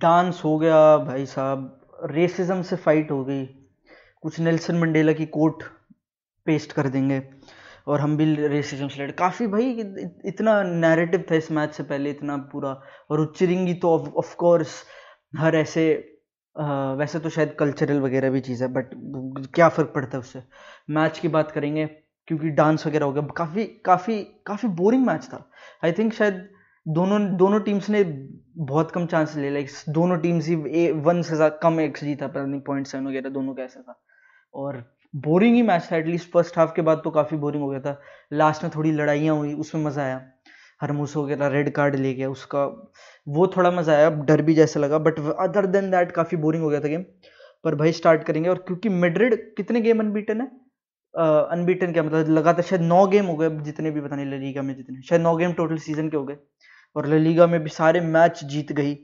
dance हो गया भाई साहब रेसिज्म से फाइट हो गई कुछ नेल्सन मंडेला की कोट पेस्ट कर देंगे और हम भी रेसिज्म से लड़े काफ़ी भाई इतना नैरेटिव था इस मैच से पहले इतना पूरा और उच्चरिंगी तो ऑफ कोर्स हर ऐसे आ, वैसे तो शायद कल्चरल वगैरह भी चीज़ है बट क्या फ़र्क पड़ता है उससे मैच की बात करेंगे क्योंकि डांस वगैरह हो गया काफ़ी काफ़ी काफ़ी बोरिंग मैच था आई थिंक शायद दोनों दोनों टीम्स ने बहुत कम चांस ले लाइक दोनों टीम्स ही ए वन से ज़्यादा कम एक जीता था पॉइंट सेवन वगैरह दोनों का ऐसा था और बोरिंग ही मैच था एटलीस्ट फर्स्ट हाफ के बाद तो काफ़ी बोरिंग हो गया था लास्ट में थोड़ी लड़ाइयाँ हुई उसमें मज़ा आया हरमूस वगैरह रेड कार्ड ले गया उसका वो थोड़ा मज़ा आया डर भी जैसा लगा बट अदर देन दैट काफ़ी बोरिंग हो गया था गेम पर भाई स्टार्ट करेंगे और क्योंकि मेड्रिड कितने गेम अनबीटन है अनबीटन क्या मतलब लगातार शायद नौ गेम हो गए जितने भी पता नहीं का में जितने शायद नौ गेम टोटल सीजन के हो गए और ललीगा में भी सारे मैच जीत गई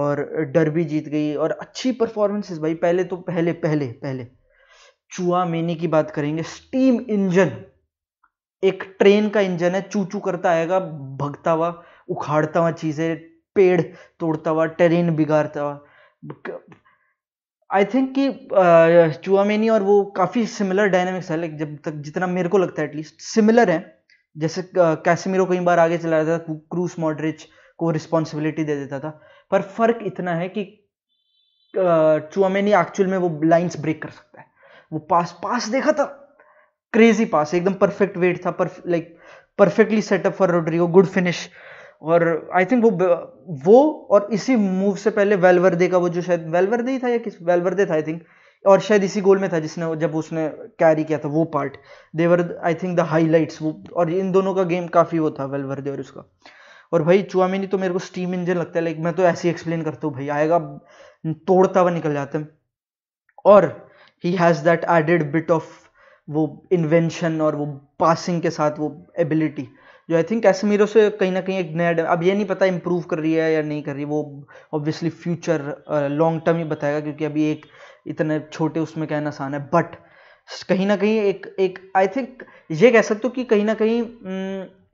और डर भी जीत गई और अच्छी परफॉर्मेंसेस भाई पहले तो पहले पहले पहले चुआ मेनी की बात करेंगे स्टीम इंजन एक ट्रेन का इंजन है चू चू करता आएगा भगता हुआ उखाड़ता हुआ चीज़ें पेड़ तोड़ता हुआ ट्रेन बिगाड़ता हुआ आई थिंक कि चुआ चुआमेनी और वो काफ़ी सिमिलर डायनेमिक्स है लाइक जब तक जितना मेरे को लगता है एटलीस्ट सिमिलर है जैसे कैसेमिरो कई बार आगे चला जाता था क्रूस मॉडरिच को रिस्पॉन्सिबिलिटी दे देता था पर फर्क इतना है कि चुआमेनी एक्चुअल में वो लाइंस ब्रेक कर सकता है वो पास पास देखा था क्रेजी पास एकदम परफेक्ट वेट था पर like perfectly set up for Rodrigo good finish और आई थिंक वो वो और इसी मूव से पहले वेलवर्दे का वो जो शायद वेलवर्दे ही था या किस वेलवर्दे था आई थिंक और शायद इसी गोल में था जिसने जब उसने कैरी किया था वो part they were I think the highlights वो और इन दोनों का गेम काफ़ी वो था वेलवर्दे और उसका और भाई चुआमिनी तो मेरे को स्टीम इंजन लगता है लाइक मैं तो ऐसे ही एक्सप्लेन करता हूँ भाई आएगा तोड़ता हुआ निकल जाता है और he has that added bit of वो इन्वेंशन और वो पासिंग के साथ वो एबिलिटी जो आई थिंक मेरे से कहीं ना कहीं एक नया अब ये नहीं पता इम्प्रूव कर रही है या नहीं कर रही वो ऑब्वियसली फ्यूचर लॉन्ग टर्म ही बताएगा क्योंकि अभी एक इतने छोटे उसमें कहना आसान है बट कहीं ना कहीं एक एक आई थिंक ये कह सकते हो कि कहीं ना कहीं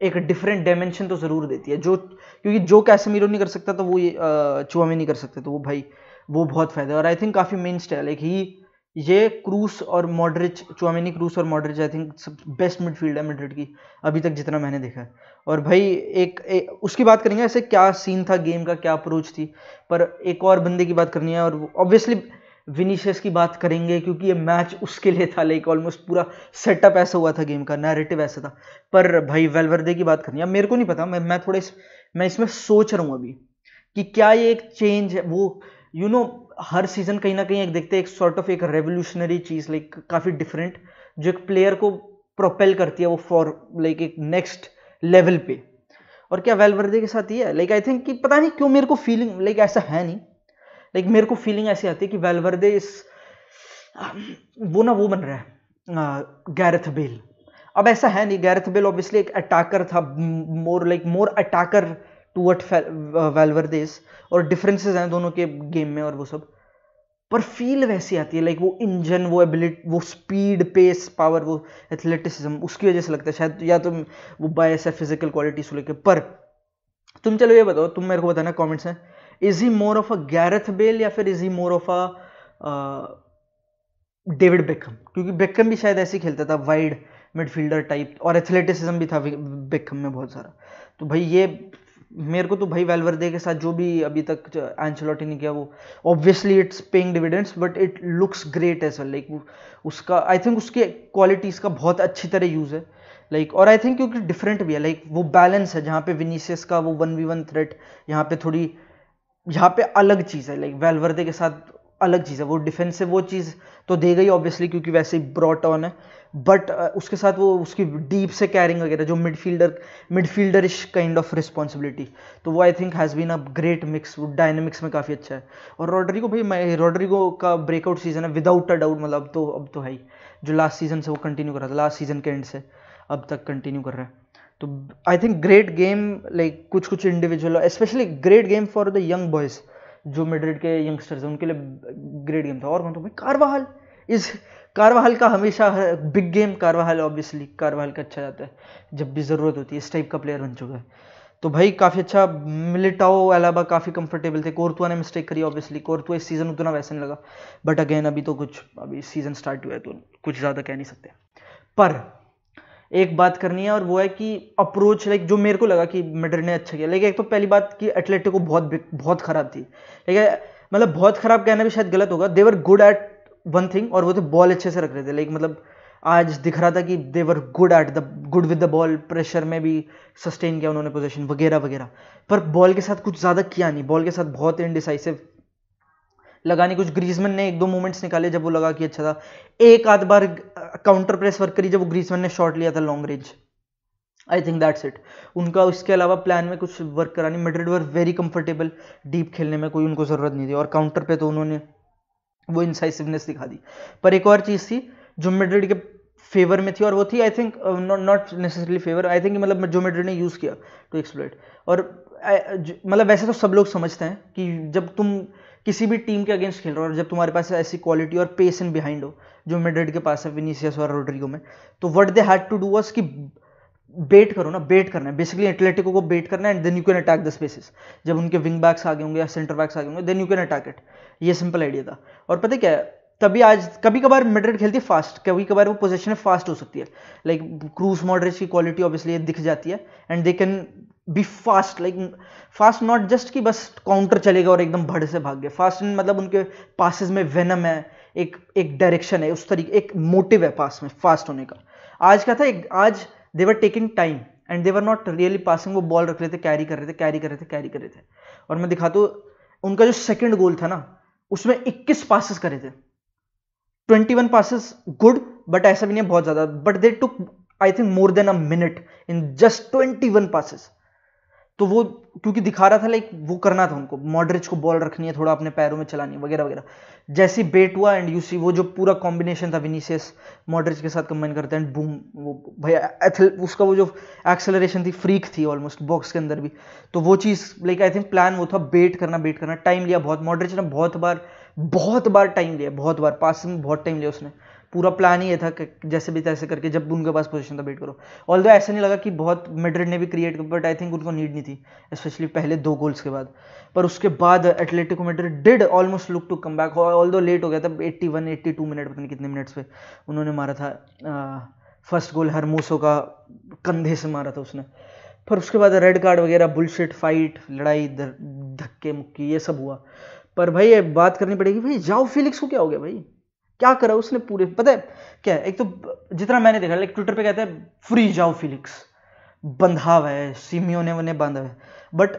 एक डिफरेंट डायमेंशन तो ज़रूर देती है जो क्योंकि जो मीरो नहीं कर सकता तो वो ये चुहा में नहीं कर सकते तो वो भाई वो बहुत फ़ायदा है और आई थिंक काफ़ी मेन स्टाइल है कि ये क्रूस और मॉडरिच चुआमिनी क्रूस और Modric I think best midfield है मिड्रिड की अभी तक जितना मैंने देखा है और भाई एक, एक उसकी बात करेंगे ऐसे क्या सीन था गेम का क्या अप्रोच थी पर एक और बंदे की बात करनी है और ऑब्वियसली विनीशियस की बात करेंगे क्योंकि ये मैच उसके लिए था लाइक ऑलमोस्ट पूरा सेटअप ऐसा हुआ था गेम का नैरेटिव ऐसा था पर भाई वेलवर्दे की बात करनी है मेरे को नहीं पता मैं मैं थोड़े इस, मैं इसमें सोच रहा हूँ अभी कि क्या ये एक चेंज है वो यू you नो know, हर सीज़न कहीं ना कहीं एक देखते एक सॉर्ट ऑफ एक रेवोल्यूशनरी चीज़ लाइक काफ़ी डिफरेंट जो एक प्लेयर को प्रोपेल करती है वो फॉर लाइक एक नेक्स्ट लेवल पे और क्या वेलवर्दे के साथ ये है लाइक आई थिंक कि पता नहीं क्यों मेरे को फीलिंग लाइक ऐसा है नहीं लाइक मेरे को फीलिंग ऐसी आती है कि वेलवर्दे इस वो ना वो बन रहा है गैरथ बेल अब ऐसा है नहीं गैरथ बेल ऑब्वियसली एक अटैकर था more like more attacker what Valverde's और डिफरेंसेस हैं दोनों के गेम में और वो सब पर फील वैसी आती है लाइक वो इंजन वो एबिलिटी वो स्पीड पेस पावर वो एथलेटिसिज्म उसकी वजह से लगता है शायद या तुम तो वो बायस है फिजिकल क्वालिटी को लेकर पर तुम चलो ये बताओ तुम मेरे को बताना कमेंट्स में is he more of a Gareth Bale या फिर is he more of a David Beckham क्योंकि बेकम भी शायद ऐसे खेलता था वाइड मिडफील्डर टाइप और एथलेटिसिज्म भी था बेकम में बहुत सारा तो भाई ये मेरे को तो भाई वेलवर्दे के साथ जो भी अभी तक एंचलोटी ने किया वो obviously it's paying dividends but it looks great as like उसका आई थिंक उसके क्वालिटीज़ का बहुत अच्छी तरह यूज़ है लाइक like, और आई थिंक क्योंकि डिफरेंट भी है लाइक like, वो बैलेंस है जहाँ पे विनीसियस का वो वन वी वन थ्रेट यहाँ पे थोड़ी यहाँ पे अलग चीज़ है लाइक वेलवर्दे के साथ अलग चीज़ है वो डिफेंसिव वो चीज़ तो दे गई ऑब्वियसली क्योंकि वैसे ही ब्रॉट ऑन है बट उसके साथ वो उसकी डीप से कैरिंग वगैरह जो midfielder midfielder ish kind of responsibility तो वो I think has been a great mix वो डायनेमिक्स में काफ़ी अच्छा है और रॉड्रिगो भाई मैं रॉड्रिगो का ब्रेकआउट सीजन है विदाउट अ डाउट मतलब अब तो अब तो है ही जो लास्ट सीजन से वो कंटिन्यू कर रहा था लास्ट सीजन के एंड से अब तक कंटिन्यू कर रहा है तो I think great game like कुछ कुछ individual specially great game for the young boys जो मिड्रिड के यंगस्टर्स हैं उनके लिए ग्रेट गेम था और मैं तो भाई कारवाहल इस कारवाहल का हमेशा big game Carvajal obviously Carvajal का अच्छा जाता है जब भी ज़रूरत होती है इस टाइप का प्लेयर बन चुका है तो भाई काफ़ी अच्छा मिलिटाओ अलावा काफ़ी कंफर्टेबल थे कोरतुआ ने मिस्टेक करी ऑब्वियसली कोरतुआ इस सीज़न उतना वैसे नहीं लगा बट अगेन अभी तो कुछ अभी सीज़न स्टार्ट हुआ है तो कुछ ज़्यादा कह नहीं सकते पर एक बात करनी है और वो है कि अप्रोच लाइक जो मेरे को लगा कि मेडर ने अच्छा किया लेकिन एक तो पहली बात कि एटलेटिको बहुत बहुत ख़राब थी ठीक है मतलब बहुत ख़राब कहना भी शायद गलत होगा they were good at one thing और वो तो बॉल अच्छे से रख रहे थे लाइक मतलब आज दिख रहा था कि they were good at the good with the ball pressure में भी सस्टेन किया उन्होंने पोजिशन वगैरह वगैरह पर बॉल के साथ कुछ ज़्यादा किया नहीं बॉल के साथ बहुत इनडिसाइसिव लगाने कुछ ग्रीजमन ने एक दो मोमेंट्स निकाले जब वो लगा कि अच्छा था एक आध बार काउंटर प्रेस वर्क करी जब वो ग्रीजमन ने शॉट लिया था long range I think that's it उनका उसके अलावा प्लान में कुछ वर्क करानी Madrid were very comfortable deep खेलने में कोई उनको ज़रूरत नहीं थी और काउंटर पे तो उन्होंने वो इंसाइसिवनेस दिखा दी पर एक और चीज़ थी जो मेड्रिड के फेवर में थी और वो थी I think not necessarily favour I think मतलब जो मेड्रिड ने यूज़ किया टू एक्सप्लोइट और मतलब वैसे तो सब लोग समझते हैं कि जब तुम किसी भी टीम के अगेंस्ट खेल रहा हो और जब तुम्हारे पास ऐसी क्वालिटी और पेस इन बिहाइंड हो जो मेड्रिड के पास है विनीसियस और रोड्रिगो में तो what they had to do was कि बेट करो ना बेट करना है बेसिकली एथलेटिको को बेट करना है and then you can attack the spaces जब उनके विंग बैक्स आगे होंगे या सेंटर बैक्स आगे होंगे then you can attack it ये सिंपल आइडिया था और पता क्या है तभी आज कभी कभार मिड्रेड खेलती है फास्ट कभी कभार वो पोजिशन फास्ट हो सकती है लाइक क्रूज मॉडरेज की क्वालिटी ऑब्वियसली दिख जाती है and they can be fast like fast not just कि बस काउंटर चलेगा और एकदम भड़ से भाग गया फास्ट मतलब उनके पासिस में वेनम है एक एक डायरेक्शन है उस तरीके एक मोटिव है पास में फास्ट होने का आज क्या था एक आज they were taking time and they were not really passing वो बॉल रख रहे थे कैरी कर रहे थे कैरी कर रहे थे कैरी कर रहे थे और मैं दिखा तो उनका जो सेकेंड गोल था ना उसमें इक्कीस पासिस करे थे twenty one passes good but ऐसा भी नहीं है बहुत ज़्यादा but they took I think more than a minute in just twenty one passes तो वो क्योंकि दिखा रहा था लाइक वो करना था उनको मॉडरिच को बॉल रखनी है थोड़ा अपने पैरों में चलानी है वगैरह वगैरह जैसे बेट हुआ एंड यूसी वो जो पूरा कॉम्बिनेशन था विनीसियस मॉडरिच के साथ कंबाइन करते हैं एंड बूम वो भैया उसका वो जो एक्सेलरेशन थी फ्रीक थी ऑलमोस्ट बॉक्स के अंदर भी तो वो चीज़ लाइक आई थिंक प्लान वो था बेट करना बेट करना टाइम लिया बहुत मॉडरिच ने बहुत बार बहुत बार टाइम लिया बहुत बार पास में बहुत टाइम लिया उसने पूरा प्लान ही ये था कि जैसे भी तैसे करके जब उनके पास पोजीशन था बेट करो ऑल ऐसा नहीं लगा कि बहुत मेड्रिड ने भी क्रिएट किया बट आई थिंक उनको नीड नहीं थी स्पेशली पहले दो गोल्स के बाद पर उसके बाद Atletico Madrid did almost look to come back although late हो गया था eighty one eighty two minute पता नहीं कितने मिनट्स पे उन्होंने मारा था फर्स्ट गोल हरमोसो का कंधे से मारा था उसने पर उसके बाद रेड कार्ड वगैरह बुलशिट फाइट लड़ाई धक्के मुक्की ये सब हुआ पर भाई ये बात करनी पड़ेगी भाई जाओ फिलिक्स को क्या हो गया भाई क्या करा उसने पूरे पता है क्या एक तो जितना मैंने देखा लाइक ट्विटर पे कहते हैं फ्री जाओ फिलिक्स बंधा हुआ है सीमियों ने उन्हें बांधा है but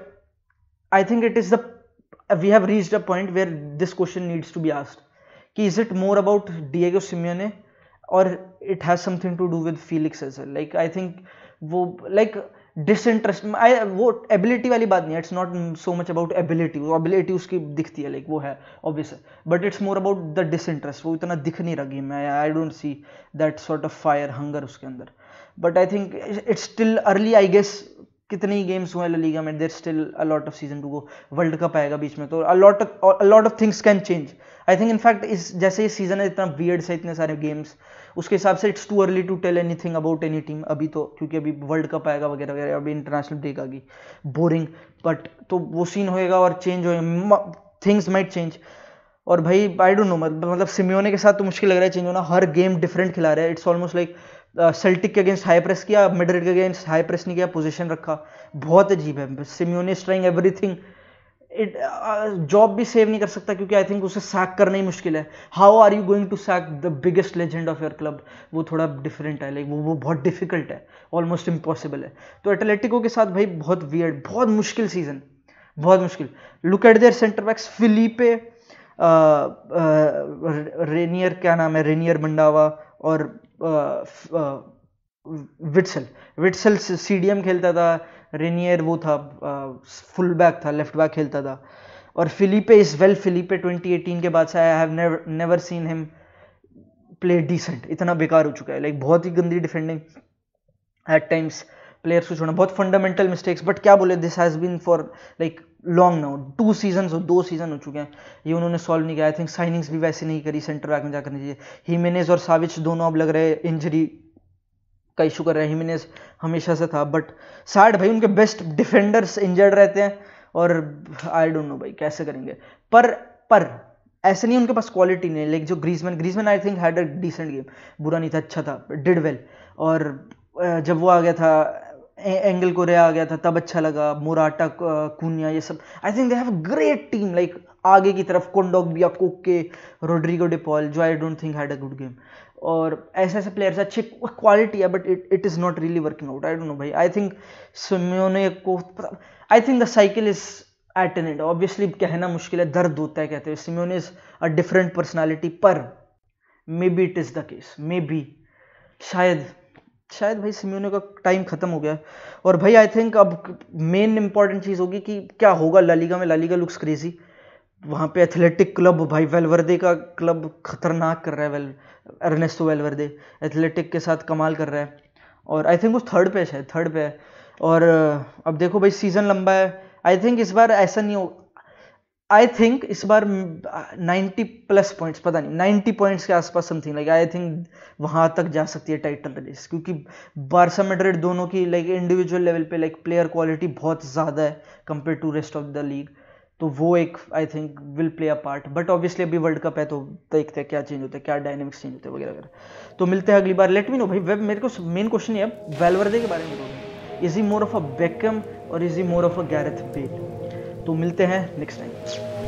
I think it is the we have reached a point where this question needs to be asked कि is it more about Diego ने और it has something to do with Felix as like I think वो like like, disinterest वो ability वाली बात नहीं है it's not so much about ability ability उसकी दिखती है लाइक वो है obvious but it's more about the disinterest वो इतना दिख नहीं रहा गेम में I don't see that sort of fire hunger उसके अंदर but I think it's still early I guess कितने ही गेम्स हुए लीगा में there still a lot of season to go World Cup आएगा बीच में तो a lot of a lot of things can change I think in fact इस जैसे ये सीजन है इतना वियर्ड है इतने सारे गेम्स उसके हिसाब से it's too early to tell anything about any team अभी तो क्योंकि अभी वर्ल्ड कप आएगा वगैरह वगैरह अभी इंटरनेशनल ब्रेक आ गई बोरिंग बट तो वो सीन होएगा और चेंज होएगा थिंग्स माइट चेंज और भाई आई डोंट नो मतलब सिमियोने मतलब, के साथ तो मुश्किल लग रहा है चेंज होना हर गेम डिफरेंट खिला रहा है इट्स ऑलमोस्ट लाइक सेल्टिक के अगेंस्ट हाई प्रेस किया मिडरेड के अगेंस्ट हाई प्रेस नहीं किया पोजीशन रखा बहुत अजीब है Simeone trying everything it job भी सेव नहीं कर सकता क्योंकि आई थिंक उसे सैक करना ही मुश्किल है how are you going to sack the biggest legend of your club वो थोड़ा डिफरेंट है लाइक वो वो बहुत डिफिकल्ट है ऑलमोस्ट इम्पॉसिबल है तो एटलेटिको के साथ भाई बहुत वियर्ड बहुत मुश्किल सीजन बहुत मुश्किल look at their centre backs Felipe Reinier क्या नाम है रेनियर मंडावा और विट्सल विट्सल सीडीएम खेलता था रेनियर वो था फुल बैक था लेफ्ट बैक खेलता था और फिलीपे इज वेल फिलीपे 2018 के बाद से I have never seen him play decent इतना बेकार हो चुका है लाइक like, बहुत ही गंदी डिफेंडिंग एट टाइम्स प्लेयर्स को छोड़ना बहुत फंडामेंटल मिस्टेक्स बट क्या बोले this has been for like long now two season हो दो सीजन हो चुके हैं ये उन्होंने सॉल्व नहीं किया आई थिंक साइनिंग्स भी वैसे नहीं करी सेंटर बैक में जाकर नहीं चाहिए और साविच दोनों अब लग रहे इंजरी का इशू कर रहे हैं हिमेनेज हमेशा से था बट सैड भाई उनके बेस्ट डिफेंडर्स इंजर्ड रहते हैं और आई डोंट नो भाई कैसे करेंगे पर पर ऐसे नहीं उनके पास क्वालिटी नहीं लाइक जो Griezmann Griezmann I think had a decent game बुरा नहीं था अच्छा था डिड वेल और जब वो आ गया था एंगल कोरिया आ गया था तब अच्छा लगा मोराटा कुनिया ये सब I think they have great team like आगे की तरफ कोंडोगबिया कोके रोड्रिगो डिपॉल जो I don't think had a good game और ऐसे ऐसे प्लेयर्स अच्छे क्वालिटी है but it it is not really working out I don't know भाई आई थिंक सिमियोने को I think the cycle is at an end obviously कहना मुश्किल है दर्द होता है कहते हैं Simeone is a different personality पर maybe it is the case maybe शायद शायद भाई सिम्योने का टाइम खत्म हो गया और भाई आई थिंक अब मेन इंपॉर्टेंट चीज़ होगी कि क्या होगा लालीगा में लालीगा लुक्स क्रेजी वहाँ पे एथलेटिक क्लब भाई वेलवर्दे का क्लब खतरनाक कर रहा है वेल अर्नेस्टो वेलवर्दे एथलेटिक के साथ कमाल कर रहा है और आई थिंक वो थर्ड पे है थर्ड पे है और अब देखो भाई सीज़न लंबा है आई थिंक इस बार ऐसा नहीं हो आई थिंक इस बार 90 प्लस पॉइंट्स पता नहीं 90 पॉइंट्स के आसपास समथिंग लाइक आई थिंक वहां तक जा सकती है टाइटल रेस क्योंकि बारसा मेड्रेड दोनों की लाइक इंडिविजुअल लेवल पे लाइक प्लेयर क्वालिटी बहुत ज़्यादा है compare to rest of the league तो वो एक I think will play a part but obviously अभी वर्ल्ड कप है तो देखते हैं क्या चेंज होता है क्या डायनेमिक्स चेंज होते हैं वगैरह वगैरह तो मिलते हैं अगली बार लेट मी नो भाई वेब मेरे को मेन क्वेश्चन है वेलवर्दे के बारे में is he more of a Beckham और is he more of a Gareth Bale तो मिलते हैं नेक्स्ट टाइम